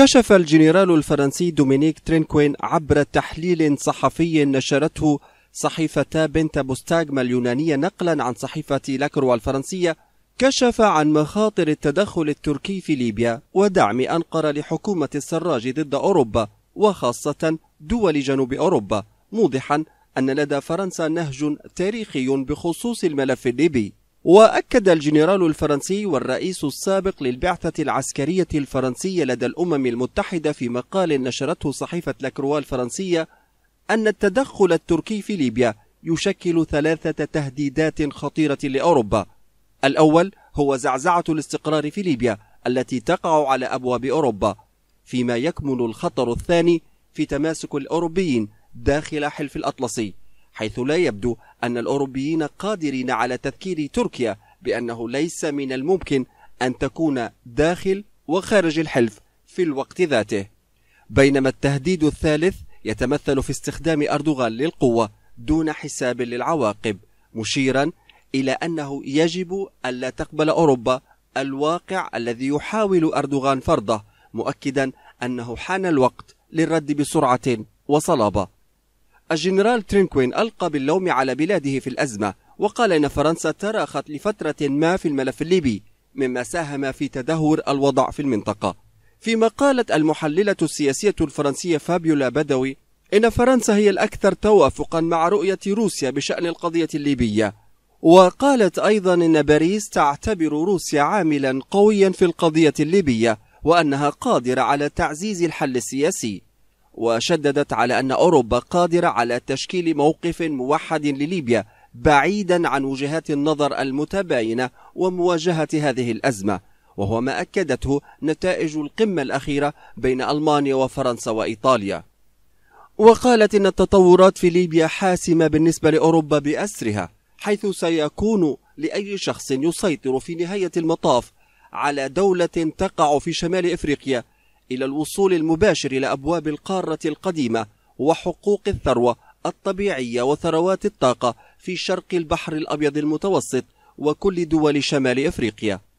كشف الجنرال الفرنسي دومينيك ترينكوين عبر تحليل صحفي نشرته صحيفة بنتا بوستاغما اليونانية نقلا عن صحيفة لاكرو الفرنسية كشف عن مخاطر التدخل التركي في ليبيا ودعم أنقرة لحكومة السراج ضد أوروبا وخاصة دول جنوب أوروبا موضحا أن لدى فرنسا نهج تاريخي بخصوص الملف الليبي وأكد الجنرال الفرنسي والرئيس السابق للبعثة العسكرية الفرنسية لدى الأمم المتحدة في مقال نشرته صحيفة لاكروا الفرنسية أن التدخل التركي في ليبيا يشكل ثلاثة تهديدات خطيرة لأوروبا الأول هو زعزعة الاستقرار في ليبيا التي تقع على أبواب أوروبا فيما يكمن الخطر الثاني في تماسك الأوروبيين داخل حلف الأطلسي حيث لا يبدو أن الأوروبيين قادرين على تذكير تركيا بأنه ليس من الممكن أن تكون داخل وخارج الحلف في الوقت ذاته بينما التهديد الثالث يتمثل في استخدام أردوغان للقوة دون حساب للعواقب مشيرا إلى أنه يجب ألا تقبل أوروبا الواقع الذي يحاول أردوغان فرضه مؤكدا أنه حان الوقت للرد بسرعة وصلابة الجنرال ترينكوين ألقى باللوم على بلاده في الأزمة وقال إن فرنسا تراخت لفترة ما في الملف الليبي مما ساهم في تدهور الوضع في المنطقة فيما قالت المحللة السياسية الفرنسية فابيولا بدوي إن فرنسا هي الأكثر توافقا مع رؤية روسيا بشأن القضية الليبية وقالت أيضا إن باريس تعتبر روسيا عاملا قويا في القضية الليبية وأنها قادرة على تعزيز الحل السياسي وشددت على أن أوروبا قادرة على تشكيل موقف موحد لليبيا بعيدا عن وجهات النظر المتباينة ومواجهة هذه الأزمة وهو ما أكدته نتائج القمة الأخيرة بين ألمانيا وفرنسا وإيطاليا وقالت إن التطورات في ليبيا حاسمة بالنسبة لأوروبا بأسرها حيث سيكون لأي شخص يسيطر في نهاية المطاف على دولة تقع في شمال إفريقيا إلى الوصول المباشر إلى أبواب القارة القديمة وحقوق الثروة الطبيعية وثروات الطاقة في شرق البحر الأبيض المتوسط وكل دول شمال أفريقيا